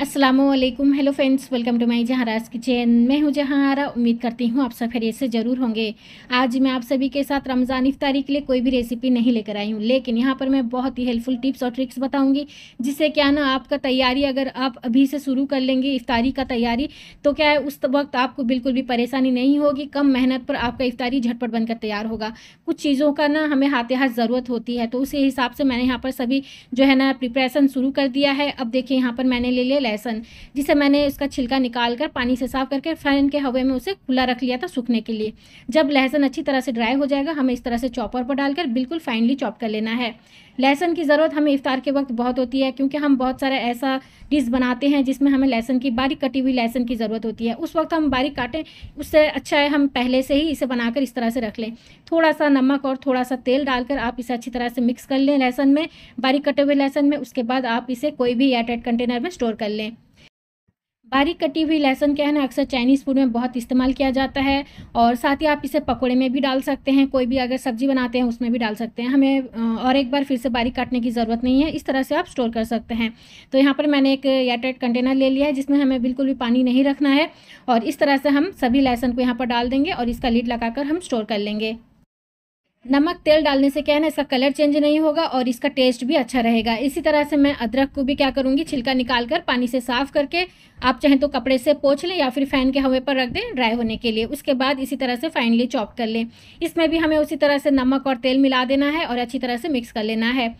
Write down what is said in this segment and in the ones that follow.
Aslam hello friends welcome to my जहाँराज kitchen मैं हूँ जहाँरा उम्मीद करती हूँ आप सब खेरे से ज़रूर होंगे आज मैं आप सभी के साथ रमज़ान इफ्तारी के लिए कोई भी रेसिपी नहीं लेकर आई हूँ लेकिन यहाँ पर मैं बहुत ही हेल्पफुल टिप्स और ट्रिक्स बताऊँगी जिससे क्या ना आपका तैयारी अगर आप अभी से शुरू कर लेंगे इफ्तारी का तैयारी तो क्या है उस वक्त आपको बिल्कुल भी परेशानी नहीं होगी कम मेहनत पर आपका इफ्तारी झटपट बनकर तैयार होगा कुछ चीज़ों का ना हमें हाथ हाथ ज़रूरत होती है तो उसी हिसाब से मैंने यहाँ पर सभी जो है ना प्रिपरेशन शुरू कर दिया है अब देखिए यहाँ पर मैंने ले लिया लहसन जिसे मैंने इसका छिलका निकाल कर पानी से साफ करके फैन के हवे में उसे खुला रख लिया था सूखने के लिए जब लहसन अच्छी तरह से ड्राई हो जाएगा हमें इस तरह से चॉपर पर डालकर बिल्कुल फाइनली चॉप कर लेना है लहसन की ज़रूरत हमें इफ़ार के वक्त बहुत होती है क्योंकि हम बहुत सारा ऐसा डिश बनाते हैं जिसमें हमें लहसन की बारीक कटी हुई लहसन की ज़रूरत होती है उस वक्त हम बारीक काटें उससे अच्छा है हम पहले से ही इसे बनाकर इस तरह से रख लें थोड़ा सा नमक और थोड़ा सा तेल डालकर आप इसे अच्छी तरह से मिक्स कर लें लहसन में बारीक कटे हुए लहसन में उसके बाद आप इसे कोई भी एयरटाइट कंटेनर में स्टोर कर लें बारीक कटी हुई लहसुन क्या है ना अक्सर चाइनीज़ फूड में बहुत इस्तेमाल किया जाता है और साथ ही आप इसे पकोड़े में भी डाल सकते हैं कोई भी अगर सब्जी बनाते हैं उसमें भी डाल सकते हैं हमें और एक बार फिर से बारीक काटने की ज़रूरत नहीं है इस तरह से आप स्टोर कर सकते हैं तो यहाँ पर मैंने एक एयरटाइट कंटेनर ले लिया है जिसमें हमें बिल्कुल भी पानी नहीं रखना है और इस तरह से हम सभी लहसुन को यहाँ पर डाल देंगे और इसका लीड लगा हम स्टोर कर लेंगे नमक तेल डालने से क्या है ना इसका कलर चेंज नहीं होगा और इसका टेस्ट भी अच्छा रहेगा इसी तरह से मैं अदरक को भी क्या करूँगी छिलका निकाल कर पानी से साफ़ करके आप चाहें तो कपड़े से पोछ लें या फिर फ़ैन के हवे पर रख दें ड्राई होने के लिए उसके बाद इसी तरह से फाइनली चॉप कर लें इसमें भी हमें उसी तरह से नमक और तेल मिला देना है और अच्छी तरह से मिक्स कर लेना है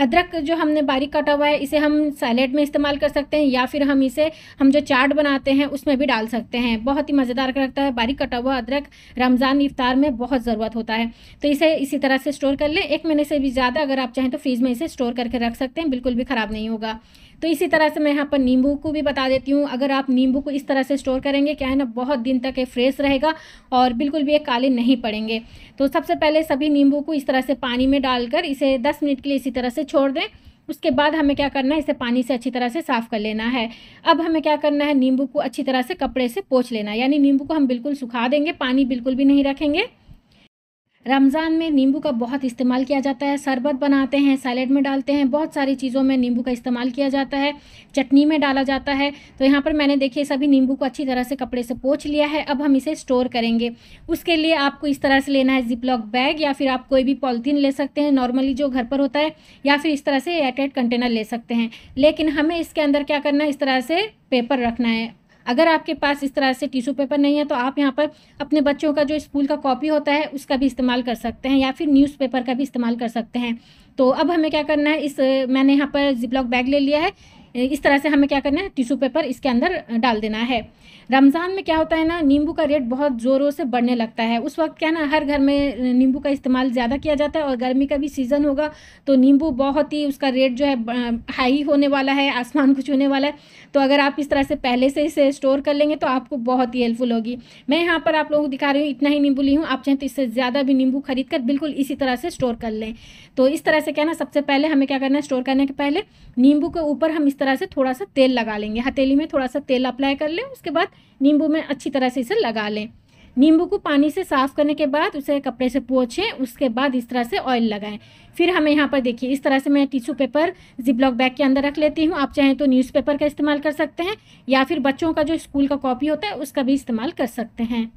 अदरक जो हमने बारीक काटा हुआ है इसे हम सैलेड में इस्तेमाल कर सकते हैं या फिर हम इसे हम जो चाट बनाते हैं उसमें भी डाल सकते हैं बहुत ही मज़ेदार लगता है बारीक कटा हुआ अदरक रमज़ान इफ्तार में बहुत ज़रूरत होता है तो इसे इसी तरह से स्टोर कर लें एक महीने से भी ज़्यादा अगर आप चाहें तो फ्रीज़ में इसे स्टोर करके रख सकते हैं बिल्कुल भी ख़राब नहीं होगा तो इसी तरह से मैं यहाँ पर नींबू को भी बता देती हूँ अगर आप नींबू को इस तरह से स्टोर करेंगे क्या है ना बहुत दिन तक ये फ्रेश रहेगा और बिल्कुल भी ये काले नहीं पड़ेंगे तो सबसे पहले सभी नींबू को इस तरह से पानी में डालकर इसे दस मिनट के लिए इसी तरह से छोड़ दें उसके बाद हमें क्या करना है इसे पानी से अच्छी तरह से साफ़ कर लेना है अब हमें क्या करना है नींबू को अच्छी तरह से कपड़े से पोछ लेना यानी नींबू को हम बिल्कुल सुखा देंगे पानी बिल्कुल भी नहीं रखेंगे रमज़ान में नींबू का बहुत इस्तेमाल किया जाता है शरबत बनाते हैं सैलड में डालते हैं बहुत सारी चीज़ों में नींबू का इस्तेमाल किया जाता है चटनी में डाला जाता है तो यहाँ पर मैंने देखिए सभी नींबू को अच्छी तरह से कपड़े से पोछ लिया है अब हम इसे स्टोर करेंगे उसके लिए आपको इस तरह से लेना है जिपलॉक बैग या फिर आप कोई भी पॉलीथीन ले सकते हैं नॉर्मली जो घर पर होता है या फिर इस तरह से एयरटाइट कंटेनर ले सकते हैं लेकिन हमें इसके अंदर क्या करना है इस तरह से पेपर रखना है अगर आपके पास इस तरह से टिशू पेपर नहीं है तो आप यहाँ पर अपने बच्चों का जो स्कूल का कॉपी होता है उसका भी इस्तेमाल कर सकते हैं या फिर न्यूज़पेपर का भी इस्तेमाल कर सकते हैं तो अब हमें क्या करना है इस मैंने यहाँ पर जिपलॉक बैग ले लिया है इस तरह से हमें क्या करना है टिशू पेपर इसके अंदर डाल देना है रमज़ान में क्या होता है ना नींबू का रेट बहुत ज़ोरों से बढ़ने लगता है उस वक्त क्या ना हर घर में नींबू का इस्तेमाल ज़्यादा किया जाता है और गर्मी का भी सीज़न होगा तो नींबू बहुत ही उसका रेट जो है हाई होने वाला है आसमान को छूने वाला है तो अगर आप इस तरह से पहले से इसे स्टोर कर लेंगे तो आपको बहुत ही हेल्पफुल होगी मैं यहाँ पर आप लोगों को दिखा रही हूँ इतना ही नींबू ली हूँ आप चाहें तो इससे ज़्यादा भी नींबू खरीद कर बिल्कुल इसी तरह से स्टोर कर लें तो इस तरह से क्या ना सबसे पहले हमें क्या करना है स्टोर करने के पहले नींबू के ऊपर हम इस तरह से थोड़ा सा तेल लगा लेंगे हथेली में थोड़ा सा तेल अप्लाई कर लें उसके बाद नींबू में अच्छी तरह से इसे लगा लें नींबू को पानी से साफ़ करने के बाद उसे कपड़े से पोछें उसके बाद इस तरह से ऑयल लगाएं फिर हमें यहाँ पर देखिए इस तरह से मैं टिश्यू पेपर जिप्लॉक बैग के अंदर रख लेती हूँ आप चाहें तो न्यूज़पेपर का इस्तेमाल कर सकते हैं या फिर बच्चों का जो स्कूल का कॉपी होता है उसका भी इस्तेमाल कर सकते हैं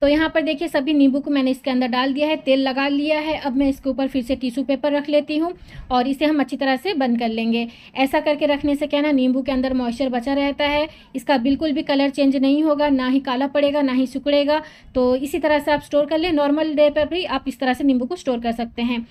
तो यहाँ पर देखिए सभी नींबू को मैंने इसके अंदर डाल दिया है तेल लगा लिया है अब मैं इसके ऊपर फिर से टिशू पेपर रख लेती हूँ और इसे हम अच्छी तरह से बंद कर लेंगे ऐसा करके रखने से क्या ना नींबू के अंदर मॉइस्चर बचा रहता है इसका बिल्कुल भी कलर चेंज नहीं होगा ना ही काला पड़ेगा ना ही सुकड़ेगा तो इसी तरह से आप स्टोर कर लें नॉर्मल डे पर भी आप इस तरह से नींबू को स्टोर कर सकते हैं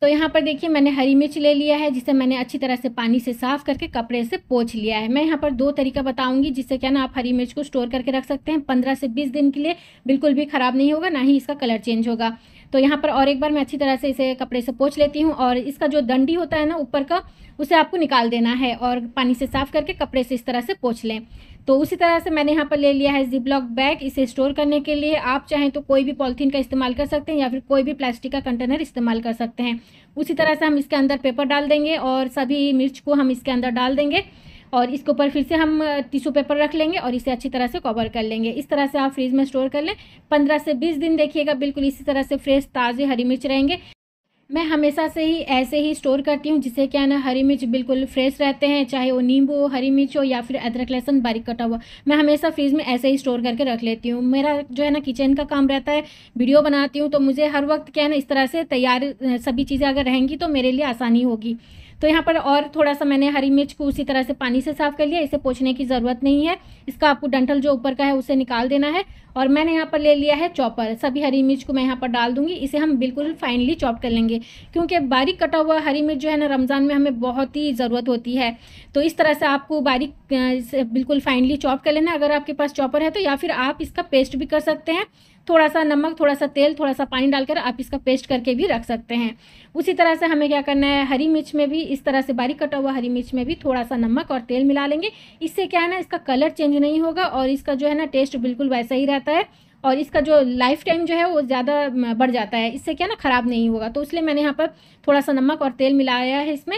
तो यहाँ पर देखिए मैंने हरी मिर्च ले लिया है जिसे मैंने अच्छी तरह से पानी से साफ करके कपड़े से पोछ लिया है मैं यहाँ पर दो तरीका बताऊंगी जिससे क्या ना आप हरी मिर्च को स्टोर करके रख सकते हैं पंद्रह से बीस दिन के लिए बिल्कुल भी ख़राब नहीं होगा ना ही इसका कलर चेंज होगा तो यहाँ पर और एक बार मैं अच्छी तरह से इसे कपड़े से पोछ लेती हूँ और इसका जो डंडी होता है ना ऊपर का उसे आपको निकाल देना है और पानी से साफ़ करके कपड़े से इस तरह से पोछ लें तो उसी तरह से मैंने यहाँ पर ले लिया है जिपलॉक बैग इसे स्टोर करने के लिए आप चाहें तो कोई भी पॉलीथीन का इस्तेमाल कर सकते हैं या फिर कोई भी प्लास्टिक का कंटेनर इस्तेमाल कर सकते हैं उसी तरह से हम इसके अंदर पेपर डाल देंगे और सभी मिर्च को हम इसके अंदर डाल देंगे और इसके ऊपर फिर से हम टिशू पेपर रख लेंगे और इसे अच्छी तरह से कवर कर लेंगे इस तरह से आप फ्रिज में स्टोर कर लें पंद्रह से बीस दिन देखिएगा बिल्कुल इसी तरह से फ्रेश ताज़े हरी मिर्च रहेंगे मैं हमेशा से ही ऐसे ही स्टोर करती हूँ जिससे क्या ना हरी मिर्च बिल्कुल फ्रेश रहते हैं चाहे वो नींबू हो हरी मिर्च हो या फिर अदरक लहसुन बारीक कटा हुआ मैं हमेशा फ्रिज में ऐसे ही स्टोर करके रख लेती हूँ मेरा जो है ना किचन का काम रहता है वीडियो बनाती हूँ तो मुझे हर वक्त क्या है ना इस तरह से तैयार सभी चीज़ें अगर रहेंगी तो मेरे लिए आसानी होगी तो यहाँ पर और थोड़ा सा मैंने हरी मिर्च को उसी तरह से पानी से साफ़ कर लिया इसे पोछने की ज़रूरत नहीं है इसका आपको डंठल जो ऊपर का है उसे निकाल देना है और मैंने यहाँ पर ले लिया है चॉपर सभी हरी मिर्च को मैं यहाँ पर डाल दूंगी इसे हम बिल्कुल फाइनली चॉप कर लेंगे क्योंकि बारीक कटा हुआ हरी मिर्च जो है ना रमज़ान में हमें बहुत ही ज़रूरत होती है तो इस तरह से आपको बारीक बिल्कुल फाइनली चॉप कर लेना अगर आपके पास चॉपर है तो या फिर आप इसका पेस्ट भी कर सकते हैं थोड़ा सा नमक थोड़ा सा तेल थोड़ा सा पानी डालकर आप इसका पेस्ट करके भी रख सकते हैं उसी तरह से हमें क्या करना है हरी मिर्च में भी इस तरह से बारीक कटा हुआ हरी मिर्च में भी थोड़ा सा नमक और तेल मिला लेंगे इससे क्या है ना इसका कलर चेंज नहीं होगा और इसका जो है ना टेस्ट बिल्कुल वैसा ही रहता है और इसका जो लाइफ टाइम जो है वो ज़्यादा बढ़ जाता है इससे क्या ना ख़राब नहीं होगा तो इसलिए मैंने यहाँ पर थोड़ा सा नमक और तेल मिलाया है इसमें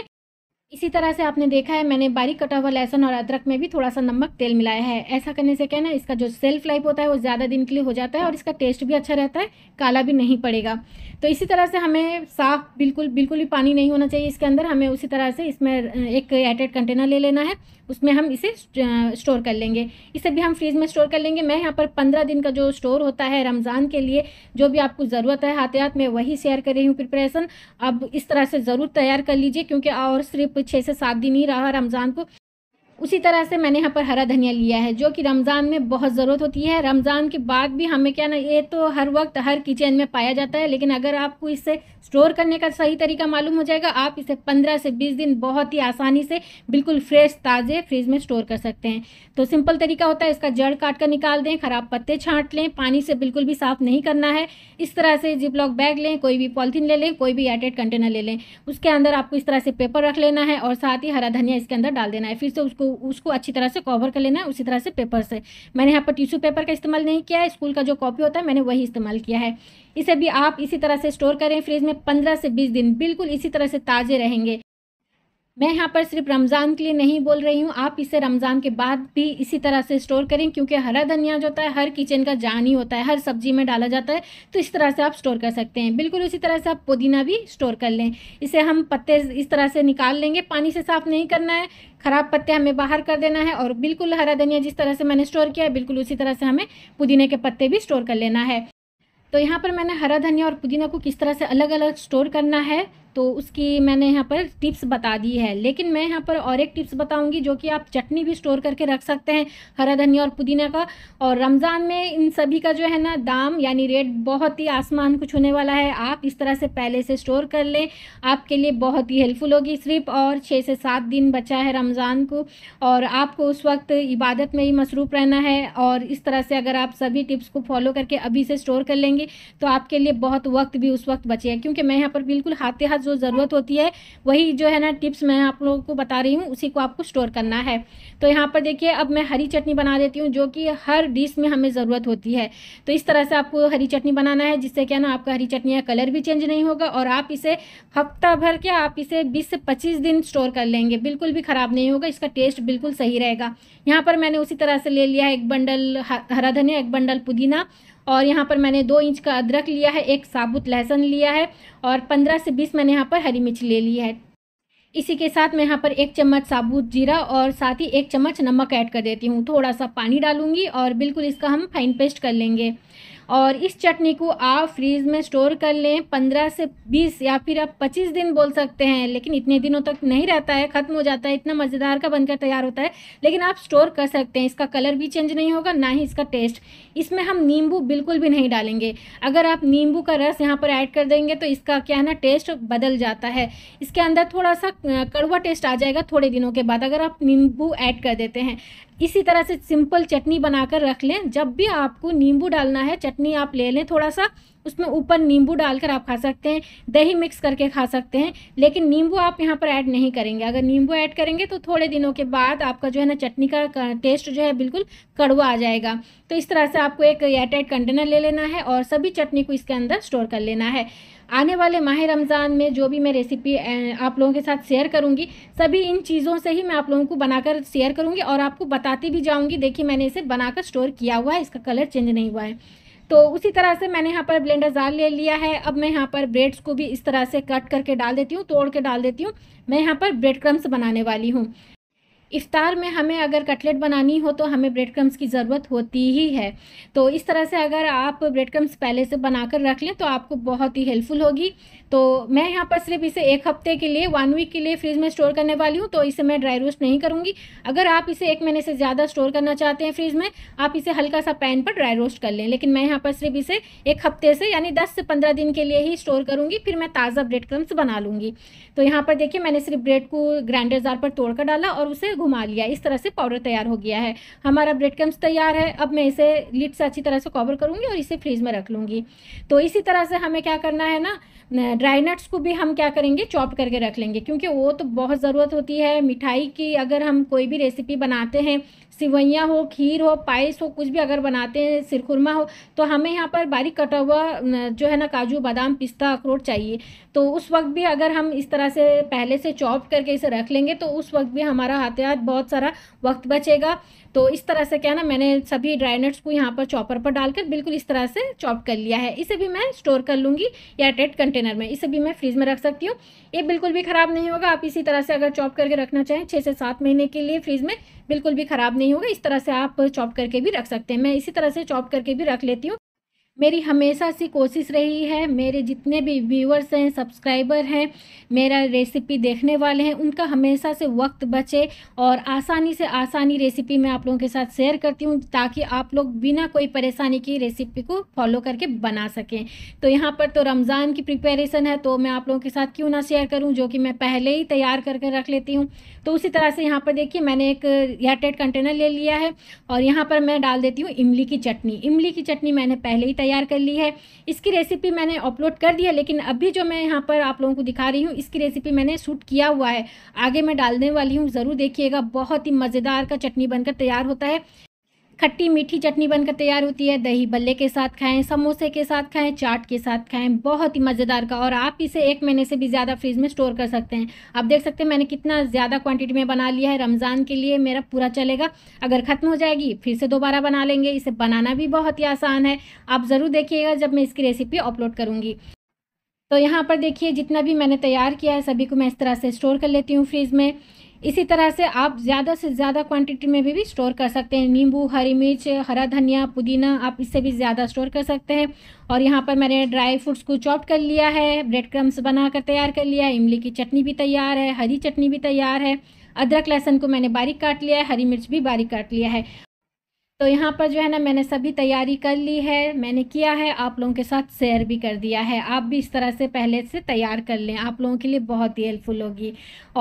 इसी तरह से आपने देखा है मैंने बारीक कटा हुआ लहसन और अदरक में भी थोड़ा सा नमक तेल मिलाया है ऐसा करने से क्या ना इसका जो सेल्फ लाइफ होता है वो ज़्यादा दिन के लिए हो जाता है और इसका टेस्ट भी अच्छा रहता है काला भी नहीं पड़ेगा तो इसी तरह से हमें साफ़ बिल्कुल बिल्कुल भी पानी नहीं होना चाहिए इसके अंदर हमें उसी तरह से इसमें एक एटेड कंटेनर ले लेना है उसमें हम इसे स्टोर कर लेंगे इसे भी हम फ्रीज़ में स्टोर कर लेंगे मैं यहाँ पर पंद्रह दिन का जो स्टोर होता है रमज़ान के लिए जो भी आपको ज़रूरत है हाथियात में वही शेयर कर रही हूँ प्रिपरेशन अब इस तरह से ज़रूर तैयार कर लीजिए क्योंकि और सिर्फ छः से सात दिन ही रहा रमज़ान को उसी तरह से मैंने यहाँ पर हरा धनिया लिया है जो कि रमज़ान में बहुत ज़रूरत होती है रमज़ान के बाद भी हमें क्या ना ये तो हर वक्त हर किचन में पाया जाता है लेकिन अगर आपको इसे स्टोर करने का सही तरीका मालूम हो जाएगा आप इसे पंद्रह से बीस दिन बहुत ही आसानी से बिल्कुल फ्रेश ताज़े फ्रिज में स्टोर कर सकते हैं तो सिंपल तरीका होता है इसका जड़ काट कर निकाल दें ख़राब पत्ते छाँट लें पानी से बिल्कुल भी साफ़ नहीं करना है इस तरह से जिपलॉक बैग लें कोई भी पॉलिथीन ले लें कोई भी एटेड कंटेनर ले लें उसके अंदर आपको इस तरह से पेपर रख लेना है और साथ ही हरा धनिया इसके अंदर डाल देना है फिर से उसको उसको अच्छी तरह से कवर कर लेना है उसी तरह से पेपर से मैंने यहाँ पर टिश्यू पेपर का इस्तेमाल नहीं किया है स्कूल का जो कॉपी होता है मैंने वही इस्तेमाल किया है इसे भी आप इसी तरह से स्टोर करें फ्रिज में पंद्रह से बीस दिन बिल्कुल इसी तरह से ताज़े रहेंगे मैं यहाँ पर सिर्फ रमज़ान के लिए नहीं बोल रही हूँ आप इसे रमज़ान के बाद भी इसी तरह से स्टोर करें क्योंकि हरा धनिया जो होता है हर किचन का जान ही होता है हर सब्जी में डाला जाता है तो इस तरह से आप स्टोर कर सकते हैं बिल्कुल उसी तरह से आप पुदीना भी स्टोर कर लें इसे हम पत्ते इस तरह से निकाल लेंगे पानी से साफ़ नहीं करना है ख़राब पत्ते हमें बाहर कर देना है और बिल्कुल हरा धनिया जिस तरह से मैंने स्टोर किया है बिल्कुल उसी तरह से हमें पुदीने के पत्ते भी स्टोर कर लेना है तो यहाँ पर मैंने हरा धनिया और पुदीना को किस तरह से अलग अलग स्टोर करना है तो उसकी मैंने यहाँ पर टिप्स बता दी है लेकिन मैं यहाँ पर और एक टिप्स बताऊँगी जो कि आप चटनी भी स्टोर करके रख सकते हैं हरा धनिया और पुदीना का और रमज़ान में इन सभी का जो है ना दाम यानी रेट बहुत ही आसमान कुछ होने वाला है आप इस तरह से पहले से स्टोर कर लें आपके लिए बहुत ही हेल्पफुल होगी सिर्फ और छः से सात दिन बचा है रमज़ान को और आपको उस वक्त इबादत में ही मसरूफ़ रहना है और इस तरह से अगर आप सभी टिप्स को फॉलो करके अभी से स्टोर कर लेंगे तो आपके लिए बहुत वक्त भी उस वक्त बचेगा क्योंकि मैं यहाँ पर बिल्कुल हाथे हाथ बाद जो ज़रूरत होती है वही जो है ना टिप्स मैं आप लोगों को बता रही हूँ उसी को आपको स्टोर करना है तो यहाँ पर देखिए अब मैं हरी चटनी बना देती हूँ जो कि हर डिश में हमें ज़रूरत होती है तो इस तरह से आपको हरी चटनी बनाना है जिससे क्या ना आपका हरी चटनी का कलर भी चेंज नहीं होगा और आप इसे हफ्ता भर के आप इसे बीस से पच्चीस दिन स्टोर कर लेंगे बिल्कुल भी ख़राब नहीं होगा इसका टेस्ट बिल्कुल सही रहेगा यहाँ पर मैंने उसी तरह से ले लिया है एक बंडल हरा धनिया एक बंडल पुदीना और यहाँ पर मैंने दो इंच का अदरक लिया है एक साबुत लहसुन लिया है और पंद्रह से बीस मैंने यहाँ पर हरी मिर्च ले ली है इसी के साथ मैं यहाँ पर एक चम्मच साबुत जीरा और साथ ही एक चम्मच नमक ऐड कर देती हूँ थोड़ा सा पानी डालूंगी और बिल्कुल इसका हम फाइन पेस्ट कर लेंगे और इस चटनी को आप फ्रीज में स्टोर कर लें पंद्रह से बीस या फिर आप पच्चीस दिन बोल सकते हैं लेकिन इतने दिनों तक नहीं रहता है ख़त्म हो जाता है इतना मज़ेदार का बनकर तैयार होता है लेकिन आप स्टोर कर सकते हैं इसका कलर भी चेंज नहीं होगा ना ही इसका टेस्ट इसमें हम नींबू बिल्कुल भी नहीं डालेंगे अगर आप नींबू का रस यहाँ पर ऐड कर देंगे तो इसका क्या है ना टेस्ट बदल जाता है इसके अंदर थोड़ा सा कड़वा टेस्ट आ जाएगा थोड़े दिनों के बाद अगर आप नींबू ऐड कर देते हैं इसी तरह से सिंपल चटनी बनाकर रख लें जब भी आपको नींबू डालना है चटनी आप ले लें थोड़ा सा उसमें ऊपर नींबू डालकर आप खा सकते हैं दही मिक्स करके खा सकते हैं लेकिन नींबू आप यहाँ पर ऐड नहीं करेंगे अगर नींबू ऐड करेंगे तो थोड़े दिनों के बाद आपका जो है ना चटनी का टेस्ट जो है बिल्कुल कड़वा आ जाएगा तो इस तरह से आपको एक एयरटाइट कंटेनर ले लेना है और सभी चटनी को इसके अंदर स्टोर कर लेना है आने वाले माह रमज़ान में जो भी मैं रेसिपी आप लोगों के साथ शेयर करूंगी सभी इन चीज़ों से ही मैं आप लोगों को बनाकर शेयर करूँगी और आपको बताती भी जाऊँगी देखिए मैंने इसे बनाकर स्टोर किया हुआ है इसका कलर चेंज नहीं हुआ है तो उसी तरह से मैंने यहाँ पर ब्लेंडर जार ले लिया है अब मैं यहाँ पर ब्रेड्स को भी इस तरह से कट करके डाल देती हूँ तोड़ के डाल देती हूँ मैं यहाँ पर ब्रेड क्रम्स बनाने वाली हूँ इफ़ार में हमें अगर कटलेट बनानी हो तो हमें ब्रेड क्रम्स की ज़रूरत होती ही है तो इस तरह से अगर आप ब्रेड क्रम्स पहले से बनाकर रख लें तो आपको बहुत ही हेल्पफुल होगी तो मैं यहाँ पर सिर्फ इसे एक हफ्ते के लिए वन वीक के लिए फ्रिज में स्टोर करने वाली हूँ तो इसे मैं ड्राई रोस्ट नहीं करूँगी अगर आप इसे एक महीने से ज़्यादा स्टोर करना चाहते हैं फ्रिज में आप इसे हल्का सा पैन पर ड्राई रोस्ट कर लें लेकिन मैं यहाँ पर सिर्फ इसे एक हफ्ते से यानी दस से पंद्रह दिन के लिए ही स्टोर करूँगी फिर मैं ताज़ा ब्रेड क्रम्स बना लूँगी तो यहाँ पर देखिए मैंने सिर्फ ब्रेड को ग्राइंडर जार पर तोड़कर डाला और उसे घुमा लिया इस तरह से पाउडर तैयार हो गया है हमारा ब्रेड क्रम्स तैयार है अब मैं इसे लिट से अच्छी तरह से कवर करूँगी और इसे फ्रिज में रख लूँगी तो इसी तरह से हमें क्या करना है ना ड्राई नट्स को भी हम क्या करेंगे चॉप करके रख लेंगे क्योंकि वो तो बहुत ज़रूरत होती है मिठाई की अगर हम कोई भी रेसिपी बनाते हैं सिवैयाँ हो खीर हो पाइस हो कुछ भी अगर बनाते हैं सिरखुरमा हो तो हमें यहाँ पर बारीक कटा हुआ जो है ना काजू बादाम पिस्ता अखरोट चाहिए तो उस वक्त भी अगर हम इस तरह से पहले से चॉप करके इसे रख लेंगे तो उस वक्त भी हमारा हाथ जाएगा बहुत सारा वक्त बचेगा तो इस तरह से क्या ना मैंने सभी ड्राई नट्स को यहाँ पर चॉपर पर डालकर बिल्कुल इस तरह से चॉप कर लिया है इसे भी मैं स्टोर कर लूँगी या टेट कंटेनर में इसे भी मैं फ्रीज में रख सकती हूँ ये बिल्कुल भी ख़राब नहीं होगा आप इसी तरह से अगर चॉप करके रखना चाहें छः से सात महीने के लिए फ्रीज में बिल्कुल भी ख़राब नहीं होगा इस तरह से आप चॉप करके भी रख सकते हैं मैं इसी तरह से चॉप करके भी रख लेती हूँ मेरी हमेशा सी कोशिश रही है मेरे जितने भी व्यूअर्स हैं सब्सक्राइबर हैं मेरा रेसिपी देखने वाले हैं उनका हमेशा से वक्त बचे और आसानी से आसानी रेसिपी मैं आप लोगों के साथ शेयर करती हूँ ताकि आप लोग बिना कोई परेशानी की रेसिपी को फॉलो करके बना सकें तो यहाँ पर तो रमज़ान की प्रिपेरेशन है तो मैं आप लोगों के साथ क्यों ना शेयर करूँ जो कि मैं पहले ही तैयार करके रख लेती हूँ तो उसी तरह से यहाँ पर देखिए मैंने एक एयरटेड कंटेनर ले लिया है और यहाँ पर मैं डाल देती हूँ इमली की चटनी इमली की चटनी मैंने पहले ही तैयार तैयार कर ली है इसकी रेसिपी मैंने अपलोड कर दिया लेकिन अभी जो मैं यहाँ पर आप लोगों को दिखा रही हूँ इसकी रेसिपी मैंने शूट किया हुआ है आगे मैं डालने वाली हूँ ज़रूर देखिएगा बहुत ही मज़ेदार का चटनी बनकर तैयार होता है खट्टी मीठी चटनी बनकर तैयार होती है दही बल्ले के साथ खाएं समोसे के साथ खाएं चाट के साथ खाएं बहुत ही मज़ेदार का और आप इसे एक महीने से भी ज़्यादा फ्रिज में स्टोर कर सकते हैं आप देख सकते हैं मैंने कितना ज़्यादा क्वांटिटी में बना लिया है रमज़ान के लिए मेरा पूरा चलेगा अगर ख़त्म हो जाएगी फिर से दोबारा बना लेंगे इसे बनाना भी बहुत ही आसान है आप ज़रूर देखिएगा जब मैं इसकी रेसिपी अपलोड करूँगी तो यहाँ पर देखिए जितना भी मैंने तैयार किया है सभी को मैं इस तरह से स्टोर कर लेती हूँ फ्रिज में इसी तरह से आप ज़्यादा से ज़्यादा क्वांटिटी में भी, भी स्टोर कर सकते हैं नींबू हरी मिर्च हरा धनिया पुदीना आप इससे भी ज़्यादा स्टोर कर सकते हैं और यहाँ पर मैंने ड्राई फ्रूट्स को चॉप कर लिया है ब्रेड क्रम्स बना कर तैयार कर लिया है इमली की चटनी भी तैयार है हरी चटनी भी तैयार है अदरक लहसन को मैंने बारीक काट लिया है हरी मिर्च भी बारीक काट लिया है तो यहाँ पर जो है ना मैंने सभी तैयारी कर ली है मैंने किया है आप लोगों के साथ शेयर भी कर दिया है आप भी इस तरह से पहले से तैयार कर लें आप लोगों के लिए बहुत ही हेल्पफुल होगी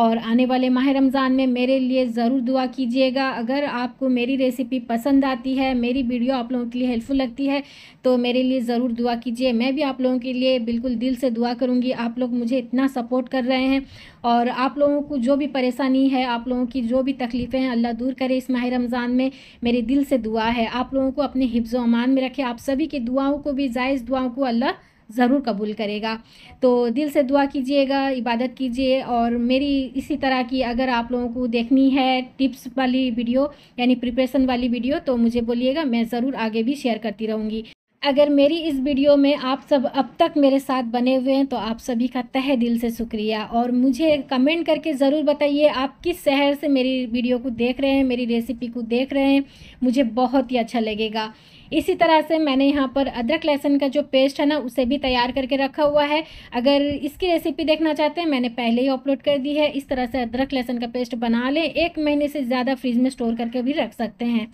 और आने वाले माह रमज़ान में मेरे लिए ज़रूर दुआ कीजिएगा अगर आपको मेरी रेसिपी पसंद आती है मेरी वीडियो आप लोगों के लिए हेल्पफुल लगती है तो मेरे लिए ज़रूर दुआ कीजिए मैं भी आप लोगों के लिए बिल्कुल दिल से दुआ करूँगी आप लोग मुझे इतना सपोर्ट कर रहे हैं और आप लोगों को जो भी परेशानी है आप लोगों की जो भी तकलीफ़ें हैं अल्लाह दूर करे इस माह रमज़ान में मेरे दिल से दुआ है आप लोगों को अपने हिफ्ज़ अमान में रखे आप सभी की दुआओं को भी जायज़ दुआओं को अल्लाह ज़रूर कबूल करेगा तो दिल से दुआ कीजिएगा इबादत कीजिए और मेरी इसी तरह की अगर आप लोगों को देखनी है टिप्स वाली वीडियो यानी प्रिपरेशन वाली वीडियो तो मुझे बोलिएगा मैं ज़रूर आगे भी शेयर करती रहूँगी अगर मेरी इस वीडियो में आप सब अब तक मेरे साथ बने हुए हैं तो आप सभी का तहे दिल से शुक्रिया और मुझे कमेंट करके ज़रूर बताइए आप किस शहर से मेरी वीडियो को देख रहे हैं मेरी रेसिपी को देख रहे हैं मुझे बहुत ही अच्छा लगेगा इसी तरह से मैंने यहाँ पर अदरक लहसुन का जो पेस्ट है ना उसे भी तैयार करके रखा हुआ है अगर इसकी रेसिपी देखना चाहते हैं मैंने पहले ही अपलोड कर दी है इस तरह से अदरक लहसुन का पेस्ट बना लें एक महीने से ज़्यादा फ्रिज में स्टोर करके भी रख सकते हैं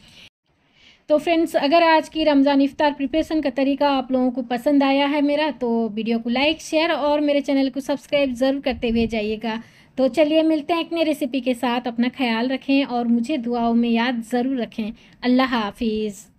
तो फ्रेंड्स अगर आज की रमज़ान इफ़ार प्रिपरेशन का तरीका आप लोगों को पसंद आया है मेरा तो वीडियो को लाइक शेयर और मेरे चैनल को सब्सक्राइब ज़रूर करते हुए जाइएगा तो चलिए मिलते हैं एक नई रेसिपी के साथ अपना ख्याल रखें और मुझे दुआओं में याद ज़रूर रखें अल्लाह हाफिज़